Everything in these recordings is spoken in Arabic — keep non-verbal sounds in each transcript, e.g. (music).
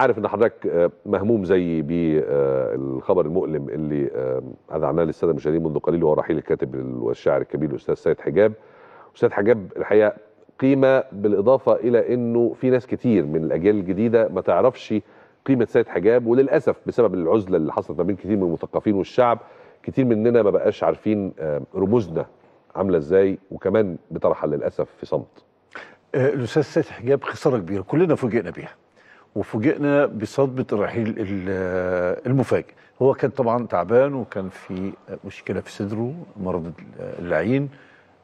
عارف ان حضرتك آه، مهموم زيي بالخبر آه، المؤلم اللي آه، اذعناه للساده المشاهدين منذ قليل وهو رحيل الكاتب والشاعر الكبير الاستاذ سيد حجاب استاذ حجاب الحقيقه قيمه بالاضافه الى انه في ناس كتير من الاجيال الجديده ما تعرفش قيمه سيد حجاب وللاسف بسبب العزله اللي حصلت ما بين كتير من المثقفين والشعب كتير مننا ما بقاش عارفين رموزنا عامله ازاي وكمان بترحل للاسف في صمت الاستاذ سيد حجاب خساره كبيره كلنا فوجئنا بيها وفوجئنا بصدمه الرحيل المفاجئ هو كان طبعا تعبان وكان في مشكله في صدره مرض العين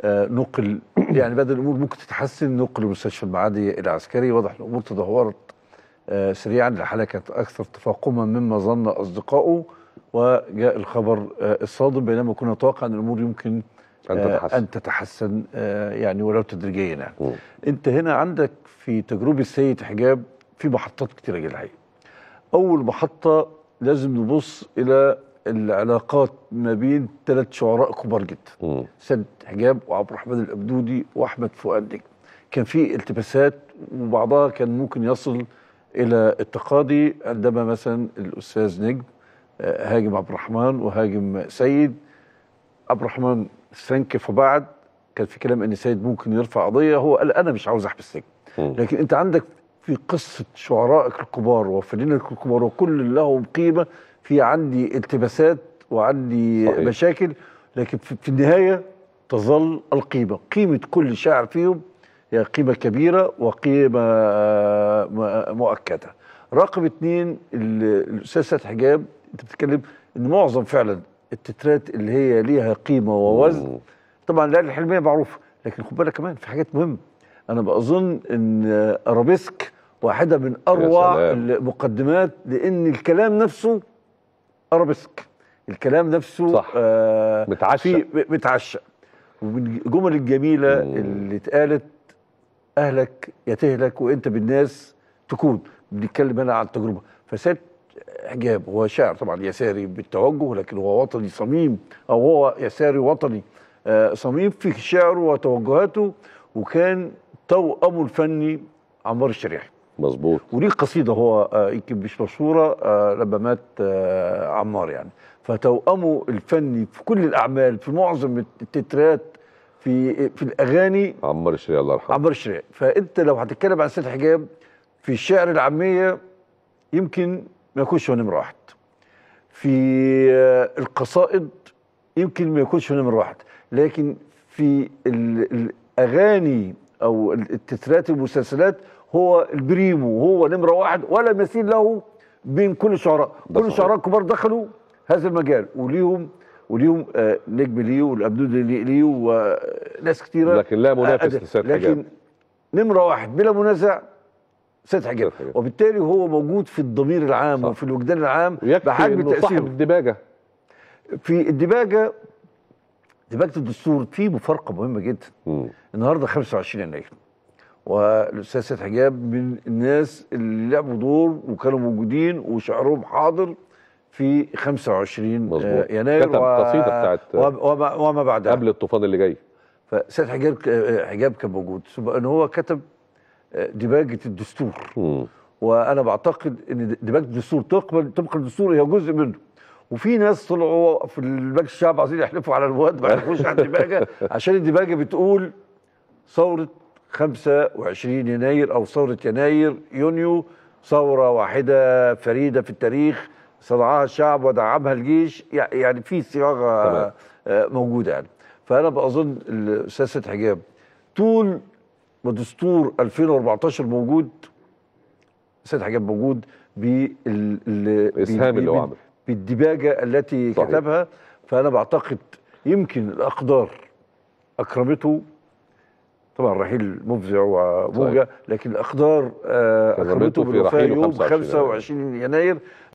آه، نقل (clears throat) يعني بدل الامور ممكن تتحسن نقل مستشفى المعادي العسكري واضح الامور تدهورت آه، سريعا الحاله كانت اكثر تفاقما مما ظن اصدقائه وجاء الخبر آه، الصادم بينما كنا نتوقع ان الامور يمكن أن تتحسن, أن تتحسن يعني ولو تدريجيا يعني. أنت هنا عندك في تجربة سيد حجاب في محطات كتيره جدا الحقيقه اول محطه لازم نبص الى العلاقات ما بين ثلاث شعراء كبار جدا سيد حجاب وعبد الرحمن الابدودي واحمد فؤاد نجم كان في التباسات وبعضها كان ممكن يصل الى التقاضي عندما مثلا الاستاذ نجم آه، هاجم عبد الرحمن وهاجم سيد عبد الرحمن استنكف فبعد كان في كلام ان سيد ممكن يرفع قضيه هو قال انا مش عاوز احبس سجن لكن انت عندك في قصة شعرائك الكبار وفنانك الكبار وكل اللي لهم قيمة في عندي التباسات وعندي صحيح. مشاكل لكن في النهاية تظل القيمة قيمة كل شاعر فيهم هي قيمة كبيرة وقيمة آه، مؤكدة رقم اثنين الأستاذ حجاب أنت بتتكلم إن معظم فعلا التترات اللي هي ليها قيمة ووزن طبعا لا الحلمية معروفة لكن خد بالك كمان في حاجات مهمة أنا بظن إن أرابيسك واحدة من أروع المقدمات لأن الكلام نفسه أرابيسك الكلام نفسه صح. آه متعشى ومن الجمل الجميلة مم. اللي اتقالت أهلك يتهلك وأنت بالناس تكون بنتكلم هنا عن التجربة فسيد حجاب هو شاعر طبعا يساري بالتوجه لكن هو وطني صميم أو هو يساري وطني آه صميم في شعره وتوجهاته وكان توأمه الفني عمار الشريحي مظبوط وليه قصيده هو آه، يمكن مش مشهوره آه، لما مات آه، عمار يعني فتوأمه الفني في كل الاعمال في معظم التترات في في الاغاني عمار الشريعي الله يرحمه عمار الشريعي فانت لو هتتكلم عن سيد حجاب في الشعر العاميه يمكن ما يكونش هو نمره واحد في القصائد يمكن ما يكونش هو نمره واحد لكن في الاغاني او التترات المسلسلات هو البريمو هو نمره واحد ولا مثيل له بين كل الشعراء كل الشعراء الكبار دخلوا هذا المجال وليهم وليهم آه نجم ليه والابدود ليه وناس كتيره لكن لا منافس آه لسيد حجاب لكن نمره واحد بلا منازع سيد حجاب وبالتالي هو موجود في الضمير العام صح. وفي الوجدان العام بحجم تاثيره صاحب الدباجه في الدباجه دباجه الدستور في مفارقه مهمه جدا م. النهارده 25 يناير والاستاذ سيد حجاب من الناس اللي لعبوا دور وكانوا موجودين وشعرهم حاضر في 25 آه، مظبوط. يناير كتب و... قصيده بتاعت وما, وما بعدها قبل الطوفان اللي جاي فسيد حجاب آه، حجاب كان موجود ثم ان هو كتب آه، دباجه الدستور م. وانا بعتقد ان دباجه الدستور تقبل طبق الدستور هي جزء منه وفي ناس طلعوا في المجلس الشعب عايزين يحلفوا على الواد ما يحلفوش على الدباجه (laughs) عشان الدباجه بتقول ثوره 25 يناير أو ثورة يناير يونيو ثورة واحدة فريدة في التاريخ صنعها الشعب ودعمها الجيش يعني في صياغة آه، موجودة يعني فأنا بأظن سياسة حجاب طول ما دستور 2014 موجود سيد حجاب موجود بالإسهام اللي هو عمله بالدباجة التي صحيح. كتبها فأنا بعتقد يمكن الأقدار أكرمته طبعا رحيل مفزع وموجه طيب. لكن الاقدار اكرمته آه، بالوفاه يوم 25 يناير